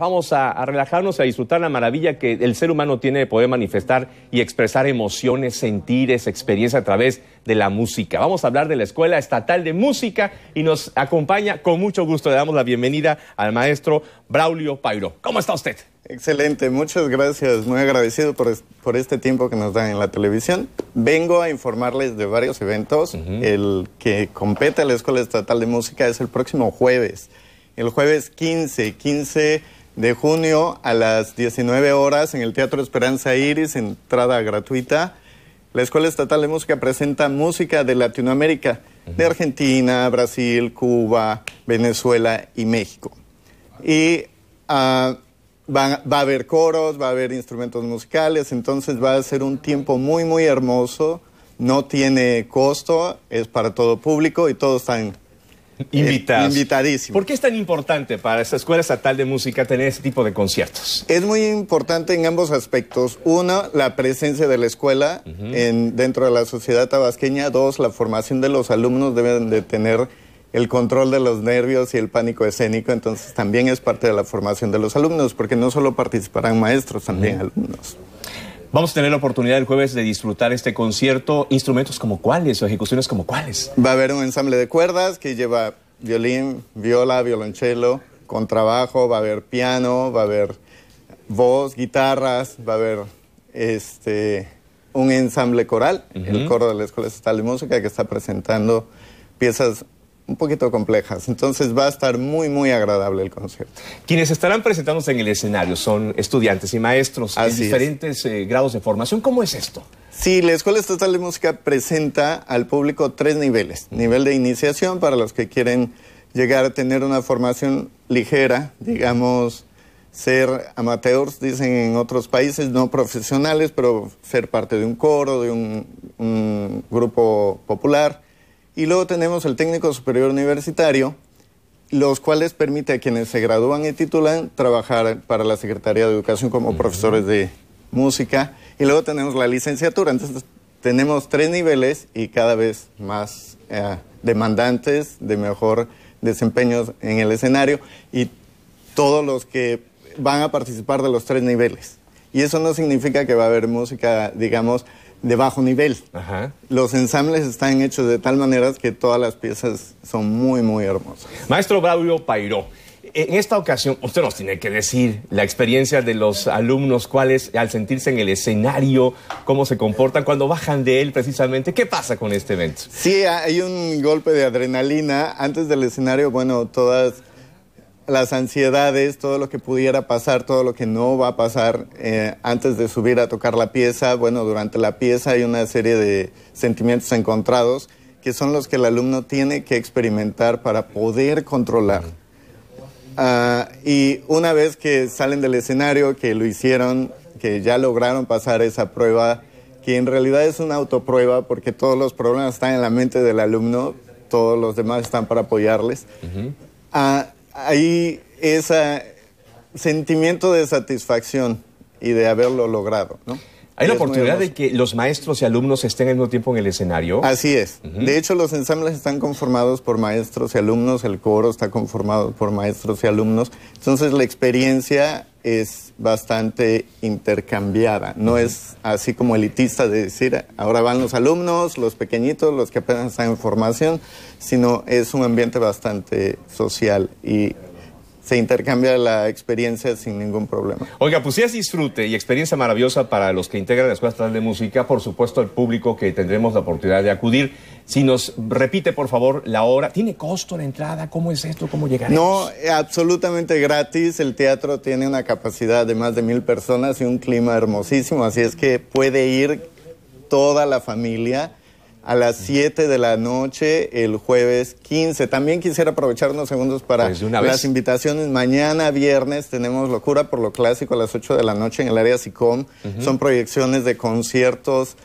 Vamos a, relajarnos y a disfrutar la maravilla que el ser humano tiene de poder manifestar y expresar emociones, sentir esa experiencia a través de la música. Vamos a hablar de la Escuela Estatal de Música y nos acompaña con mucho gusto. Le damos la bienvenida al maestro Braulio Pairo. ¿Cómo está usted? Excelente, muchas gracias. Muy agradecido por, por, este tiempo que nos dan en la televisión. Vengo a informarles de varios eventos. El que compete la Escuela Estatal de Música es el próximo jueves. El jueves 15, 15 de junio a las 19 horas en el Teatro Esperanza Iris, entrada gratuita. La Escuela Estatal de Música presenta música de Latinoamérica, de Argentina, Brasil, Cuba, Venezuela y México. Y ah, va a haber coros, va a haber instrumentos musicales, entonces va a ser un tiempo muy, muy hermoso, no tiene costo, es para todo público y todos están eh, Invitados. invitadísimo. ¿Por qué es tan importante para esta Escuela Estatal de Música tener ese tipo de conciertos? Es muy importante en ambos aspectos. Uno, la presencia de la escuela dentro de la sociedad tabasqueña. Dos, la formación de los alumnos deben de tener el control de los nervios y el pánico escénico, entonces también es parte de la formación de los alumnos, porque no solo participarán maestros, también alumnos. Vamos a tener la oportunidad el jueves de disfrutar este concierto. ¿Instrumentos como cuáles o ejecuciones como cuáles? Va a haber un ensamble de cuerdas que lleva violín, viola, violonchelo, contrabajo, va a haber piano, va a haber voz, guitarras, va a haber este, un ensamble coral, el coro de la Escuela Estatal de Música que está presentando piezas un poquito complejas. Entonces va a estar muy, muy agradable el concierto. Quienes estarán presentándose en el escenario son estudiantes y maestros ...de diferentes eh, grados de formación. ¿Cómo es esto? Sí, la Escuela Estatal de Música presenta al público tres niveles. Nivel de iniciación para los que quieren llegar a tener una formación ligera, digamos, ser amateurs, dicen en otros países, no profesionales, pero ser parte de un coro, de un grupo popular y luego tenemos el técnico superior universitario, los cuales permite a quienes se gradúan y titulan trabajar para la Secretaría de Educación como profesores de música. Y luego tenemos la licenciatura. Entonces tenemos tres niveles y cada vez más eh, demandantes de mejor desempeño en el escenario y todos los que van a participar de los tres niveles. Y eso no significa que va a haber música, digamos, de bajo nivel. Los ensambles están hechos de tal manera que todas las piezas son muy, muy hermosas. Maestro Braulio Pairo, en esta ocasión usted nos tiene que decir la experiencia de los alumnos, ¿cuáles, al sentirse en el escenario, cómo se comportan cuando bajan de él precisamente. ¿Qué pasa con este evento? Sí, hay un golpe de adrenalina. Antes del escenario, bueno, todas las ansiedades, todo lo que pudiera pasar, todo lo que no va a pasar eh, antes de subir a tocar la pieza. Bueno, durante la pieza hay una serie de sentimientos encontrados que son los que el alumno tiene que experimentar para poder controlar. Ah, y una vez que salen del escenario, que lo hicieron, que ya lograron pasar esa prueba, que en realidad es una autoprueba porque todos los problemas están en la mente del alumno, todos los demás están para apoyarles ahí ese sentimiento de satisfacción y de haberlo logrado, Hay la oportunidad de que los maestros y alumnos estén al mismo tiempo en el escenario. Así es. De hecho, los ensambles están conformados por maestros y alumnos, el coro está conformado por maestros y alumnos. Entonces, la experiencia es bastante intercambiada, no es así como elitista de decir, ahora van los alumnos, los pequeñitos, los que apenas están en formación, sino es un ambiente bastante social y se intercambia la experiencia sin ningún problema. Oiga, pues si es disfrute y experiencia maravillosa para los que integran la Escuela de Música, por supuesto el público que tendremos la oportunidad de acudir. Si nos repite, por favor, la hora. ¿Tiene costo la entrada? ¿Cómo es esto? ¿Cómo llegar? No, eh, absolutamente gratis. El teatro tiene una capacidad de más de mil personas y un clima hermosísimo, así es que puede ir toda la familia a las 7 de la noche el jueves 15. También quisiera aprovechar unos segundos para pues las invitaciones. Mañana viernes tenemos Locura por lo Clásico a las 8 de la noche en el área SICOM. Son proyecciones de conciertos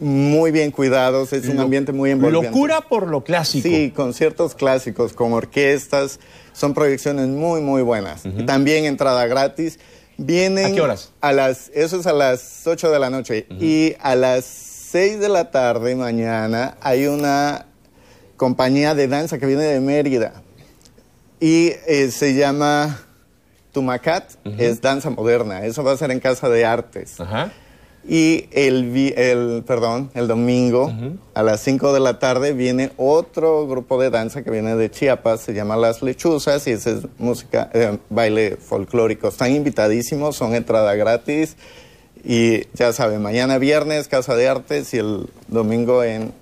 muy bien cuidados, es un ambiente muy envolvente. Locura por lo clásico. Sí, conciertos clásicos con orquestas, son proyecciones muy, muy buenas. también entrada gratis. Vienen ¿A qué horas? las, eso es a las 8 de la noche. Y a las 6 de la tarde mañana hay una compañía de danza que viene de Mérida y eh, se llama Tumacat, es danza moderna, eso va a ser en Casa de Artes. Y el, el, perdón, el domingo a las 5 de la tarde viene otro grupo de danza que viene de Chiapas, se llama Las Lechuzas y es música, eh, baile folclórico. Están invitadísimos, son entrada gratis. Y ya saben, mañana viernes Casa de Artes y el domingo en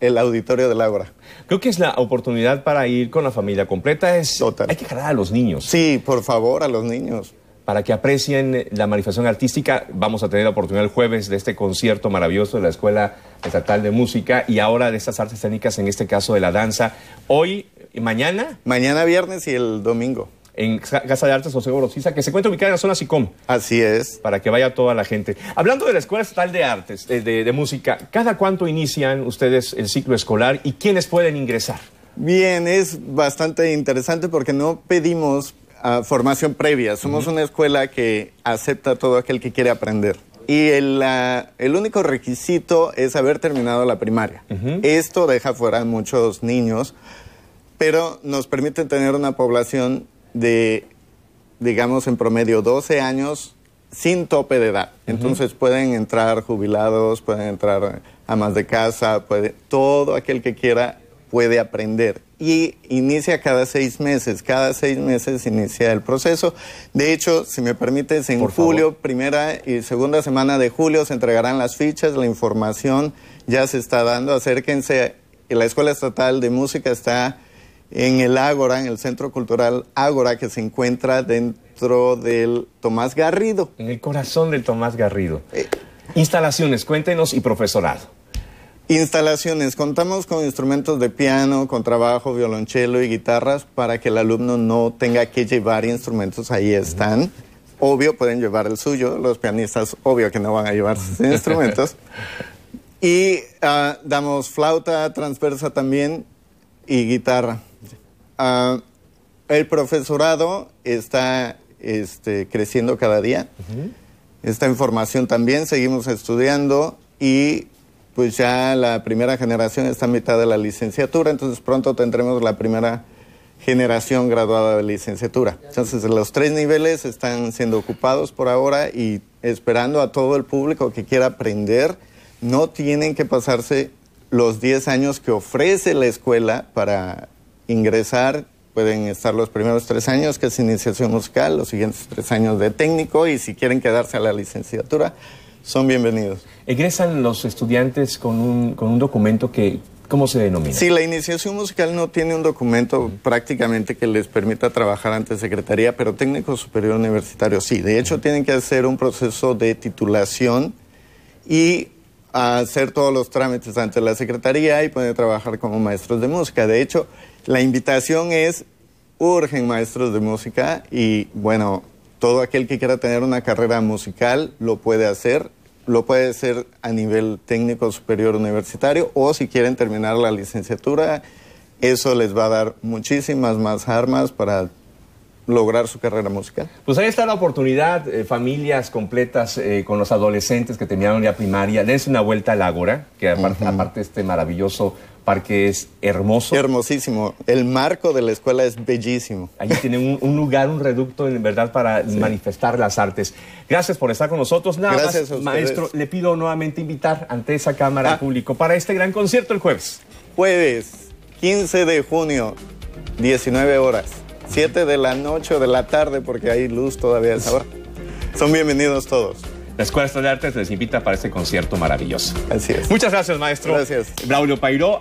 el auditorio de Laura. Creo que es la oportunidad para ir con la familia completa. Es, Hay que jalar a los niños. Sí, por favor, a los niños. Para que aprecien la manifestación artística, vamos a tener la oportunidad el jueves de este concierto maravilloso de la Escuela Estatal de Música y ahora de estas artes escénicas, en este caso de la danza. Hoy, y mañana. Mañana viernes y el domingo en Casa de Artes José Gorosiza, que se encuentra ubicada en la zona SICOM. Así es. Para que vaya toda la gente. Hablando de la Escuela Estatal de Artes, eh, de, Música, ¿cada cuánto inician ustedes el ciclo escolar y quiénes pueden ingresar? Bien, es bastante interesante porque no pedimos ah, formación previa. Somos una escuela que acepta a todo aquel que quiere aprender. Y el, único requisito es haber terminado la primaria. Esto deja fuera a muchos niños, pero nos permite tener una población de, digamos, en promedio 12 años sin tope de edad. Entonces pueden entrar jubilados, pueden entrar amas de casa, puede, todo aquel que quiera puede aprender. Y inicia cada seis meses, cada seis meses inicia el proceso. De hecho, si me permites, en julio, primera y segunda semana de julio se entregarán las fichas, la información ya se está dando, acérquense, la Escuela Estatal de Música está en el Ágora, en el Centro Cultural Ágora, que se encuentra dentro del Tomás Garrido. En el corazón del Tomás Garrido. Eh. Instalaciones, cuéntenos, y profesorado. Instalaciones. Contamos con instrumentos de piano, contrabajo, violonchelo y guitarras para que el alumno no tenga que llevar instrumentos. Ahí están. Obvio, pueden llevar el suyo. Los pianistas, obvio que no van a llevar sus instrumentos. Y ah, damos flauta transversa también y guitarra. Ah, el profesorado está este, creciendo cada día. está en Esta información también seguimos estudiando y pues ya la primera generación está a mitad de la licenciatura, entonces pronto tendremos la primera generación graduada de licenciatura. Entonces los tres niveles están siendo ocupados por ahora y esperando a todo el público que quiera aprender. No tienen que pasarse los 10 años que ofrece la escuela para ingresar pueden estar los primeros tres años, que es iniciación musical, los siguientes tres años de técnico y si quieren quedarse a la licenciatura, son bienvenidos. ¿Egresan los estudiantes con un, con un documento que, ¿cómo se denomina? Sí, la iniciación musical no tiene un documento prácticamente que les permita trabajar ante secretaría, pero técnico superior universitario sí. De hecho, tienen que hacer un proceso de titulación y a hacer todos los trámites ante la Secretaría y poder trabajar como maestros de música. De hecho, la invitación es, urgen maestros de música y bueno, todo aquel que quiera tener una carrera musical lo puede hacer, lo puede hacer a nivel técnico superior universitario o si quieren terminar la licenciatura, eso les va a dar muchísimas más armas para lograr su carrera musical. Pues ahí está la oportunidad, eh, familias completas eh, con los adolescentes que terminaron la primaria, dense una vuelta al Ágora, que aparte, este maravilloso parque es hermoso. Hermosísimo. El marco de la escuela es bellísimo. Allí tienen un, lugar, un reducto, en verdad, para manifestar las artes. Gracias por estar con nosotros. Nada más, maestro, le pido nuevamente invitar ante esa cámara ah. público para este gran concierto el jueves. Jueves, 15 de junio, 19 horas. 7 de la noche o de la tarde, porque hay luz todavía a esa hora. Son bienvenidos todos. La Escuela de Artes les invita para este concierto maravilloso. Así es. Muchas gracias, maestro. Gracias. Braulio Pairó.